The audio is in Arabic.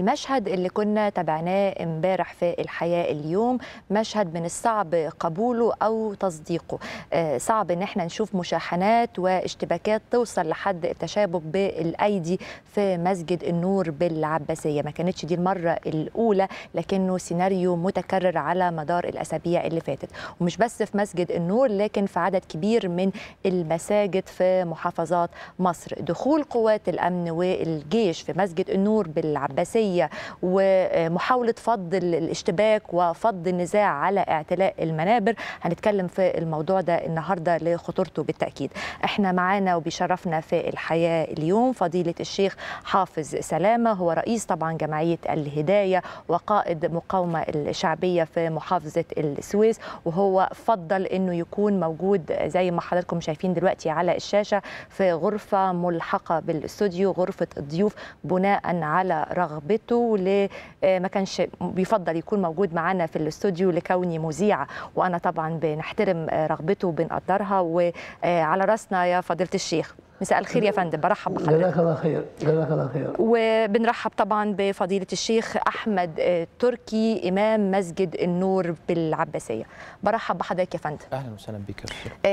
المشهد اللي كنا تابعناه امبارح في الحياة اليوم مشهد من الصعب قبوله أو تصديقه آه، صعب ان احنا نشوف مشاحنات واشتباكات توصل لحد التشابك بالأيدي في مسجد النور بالعباسية ما كانتش دي المرة الأولى لكنه سيناريو متكرر على مدار الأسابيع اللي فاتت ومش بس في مسجد النور لكن في عدد كبير من المساجد في محافظات مصر دخول قوات الأمن والجيش في مسجد النور بالعباسية الجنسية ومحاولة فض الاشتباك وفض النزاع على اعتلاء المنابر هنتكلم في الموضوع ده النهاردة لخطورته بالتأكيد احنا معانا وبيشرفنا في الحياة اليوم فضيلة الشيخ حافظ سلامة هو رئيس طبعا جمعية الهداية وقائد مقاومة الشعبية في محافظة السويس وهو فضل أنه يكون موجود زي ما حضراتكم شايفين دلوقتي على الشاشة في غرفة ملحقة بالاستوديو غرفة الضيوف بناء على رغبة بيته آه، ما كانش بيفضل يكون موجود معانا في الاستوديو لكوني مذيعه وانا طبعا بنحترم آه، رغبته وبنقدرها وعلى راسنا يا فضيله الشيخ مساء الخير يا فندم برحب بحضرتك جزاك الله خير جزاك الله خير وبنرحب طبعا بفضيله الشيخ احمد آه، تركي امام مسجد النور بالعباسيه برحب بحضرتك يا فندم اهلا وسهلا بك يا